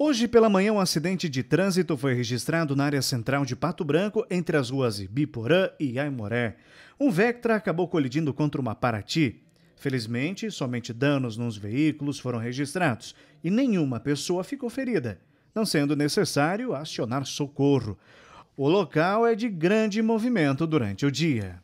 Hoje pela manhã, um acidente de trânsito foi registrado na área central de Pato Branco, entre as ruas Biporã e Aimoré. Um Vectra acabou colidindo contra uma Parati. Felizmente, somente danos nos veículos foram registrados e nenhuma pessoa ficou ferida, não sendo necessário acionar socorro. O local é de grande movimento durante o dia.